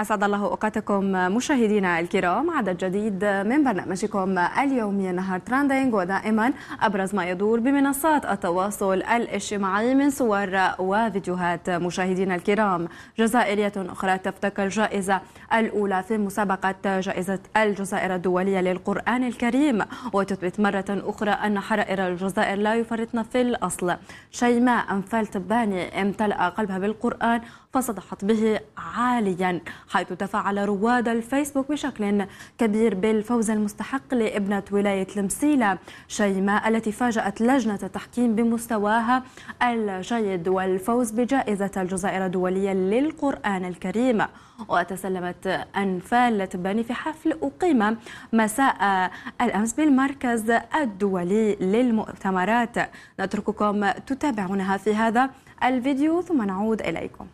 أسعد الله أوقاتكم مشاهدينا الكرام عدد جديد من برنامجكم اليومي نهار تراندينج ودائما أبرز ما يدور بمنصات التواصل الاجتماعي من صور وفيديوهات مشاهدينا الكرام جزائرية أخرى تفتك الجائزة الأولى في مسابقة جائزة الجزائر الدولية للقرآن الكريم وتثبت مرة أخرى أن حرائر الجزائر لا يفرطن في الأصل شيماء أنفال تباني امتلأ قلبها بالقرآن فصدحت به عاليا حيث تفاعل رواد الفيسبوك بشكل كبير بالفوز المستحق لابنة ولاية المسيلة شيماء التي فاجأت لجنة التحكيم بمستواها الجيد والفوز بجائزة الجزائر الدولية للقرآن الكريم وتسلمت أنفال تباني في حفل أقيم مساء الأمس بالمركز الدولي للمؤتمرات نترككم تتابعونها في هذا الفيديو ثم نعود إليكم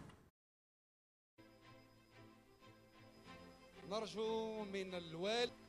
نرجو من الوالد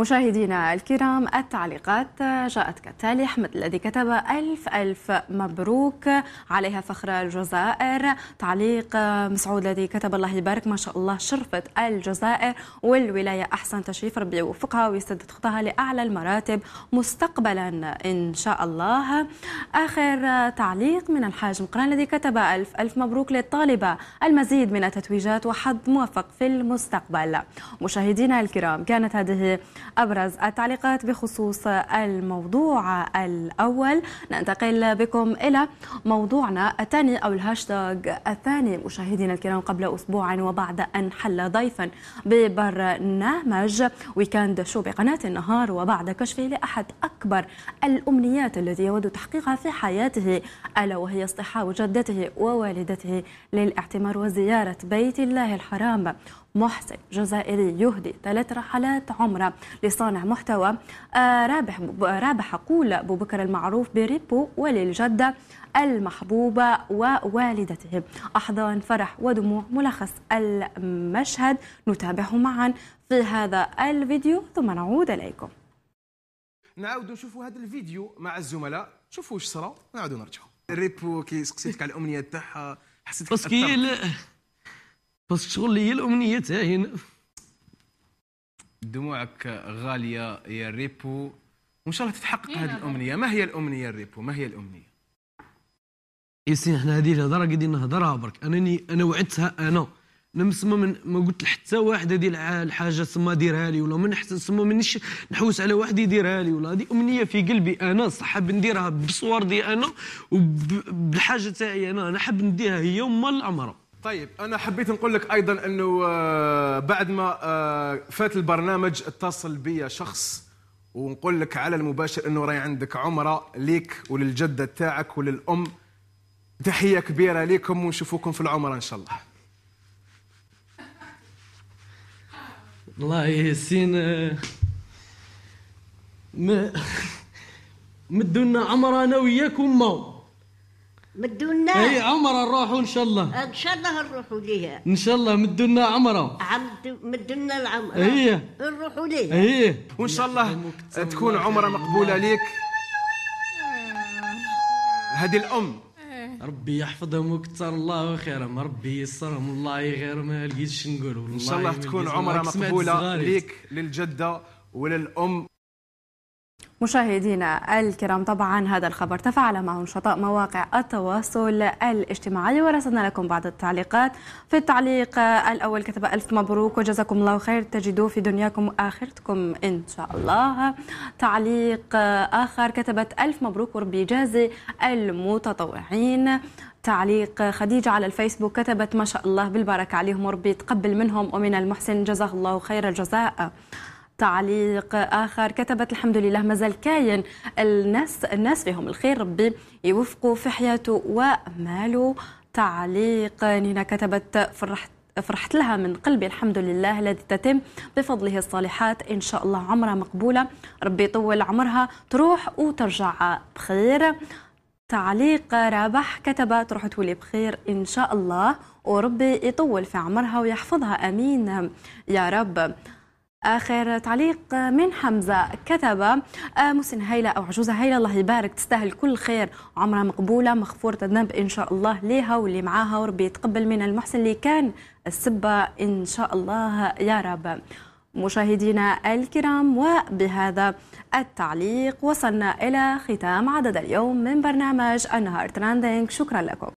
مشاهدينا الكرام التعليقات جاءت كالتالي أحمد الذي كتب ألف ألف مبروك عليها فخر الجزائر تعليق مسعود الذي كتب الله يبارك ما شاء الله شرفة الجزائر والولاية أحسن تشريف ربي يوفقها ويسدد خطاها لأعلى المراتب مستقبلا إن شاء الله آخر تعليق من الحاج مقران الذي كتب ألف ألف مبروك للطالبة المزيد من التتويجات وحظ موفق في المستقبل مشاهدينا الكرام كانت هذه أبرز التعليقات بخصوص الموضوع الأول ننتقل بكم إلى موضوعنا الثاني أو الهاشتاج الثاني مشاهدينا الكرام قبل أسبوع وبعد أن حل ضيفا ببرنامج ويكاند شو بقناة النهار وبعد كشفه لأحد أكبر الأمنيات التي يود تحقيقها في حياته ألا وهي اصطحاب جدته ووالدته للاعتمار وزيارة بيت الله الحرام محسن جزائري يهدي ثلاث رحلات عمرة لصانع محتوى آه، رابح رابح قول بكر المعروف بريبو وللجدة المحبوبة ووالدته أحضان فرح ودموع ملخص المشهد نتابعه معا في هذا الفيديو ثم نعود إليكم نعاودوا نشوفوا هذا الفيديو مع الزملاء شوفوا واش صرا نعاودوا نرجعوا ريبو كي سقسيتك على الامنيه تاعها حسيتك باسكو بس شغل هي الامنيه تاعي دموعك غاليه يا ريبو وان شاء الله تتحقق إيه، هذه الامنيه ما هي الامنيه ريبو ما هي الامنيه ياسين احنا هذه الهضره قد نهضرها برك انني انا وعدتها انا نمسما من ما قلت لحتى واحد هذه الحاجه سما ديرها لي ولا ما احسن سما مانيش نحوس على واحد يديرها لي ولا هذه امنيه في قلبي انا صح نديرها بصور دي انا وبالحاجه تاعي انا انا حاب نديها هي وما العمره طيب انا حبيت نقول لك ايضا انه آه، بعد ما آه، فات البرنامج اتصل بي شخص ونقول لك على المباشر انه راي عندك عمره ليك وللجده تاعك وللام تحيه كبيره ليكم ونشوفوكم في العمره ان شاء الله والله ياسين آه، ما مدونا عمره انا وياك وما مدونا اي عمره نروحوا ان شاء الله ان شاء الله نروحوا ليها ان شاء الله مدونا عمره عمد مدونا العمره اي نروحوا ليها اي وان شاء الله تكون عمره مقبوله ليك هذه الام ربي يحفظهم ويكثر الله خيرهم ربي يسرهم والله غير ما لقيتش نقول ان شاء الله تكون عمره مقبوله ليك للجده وللام مشاهدينا الكرام طبعا هذا الخبر تفاعل معه نشطاء مواقع التواصل الاجتماعي ورصدنا لكم بعض التعليقات في التعليق الأول كتب ألف مبروك وجزاكم الله خير تجدوا في دنياكم واخرتكم إن شاء الله تعليق آخر كتبت ألف مبروك وربي يجازي المتطوعين تعليق خديجة على الفيسبوك كتبت ما شاء الله بالبركة عليهم وربي يتقبل منهم ومن المحسن جزاه الله خير الجزاء تعليق آخر كتبت الحمد لله مازال كاين الناس الناس فيهم الخير ربي يوفقوا في حياته وماله تعليق نينا كتبت فرحت فرحت لها من قلبي الحمد لله الذي تتم بفضله الصالحات إن شاء الله عمرها مقبولة ربي يطول عمرها تروح وترجع بخير تعليق رابح كتب تروح تولي بخير إن شاء الله وربي يطول في عمرها ويحفظها أمين يا رب آخر تعليق من حمزة كتب آه، مسن هيلة أو عجوزة هيلة الله يبارك تستاهل كل خير عمرها مقبولة مغفورة الذنب إن شاء الله ليها واللي معاها وربي يتقبل من المحسن اللي كان السبة إن شاء الله يا رب مشاهدينا الكرام وبهذا التعليق وصلنا إلى ختام عدد اليوم من برنامج النهار تراندينج شكرا لكم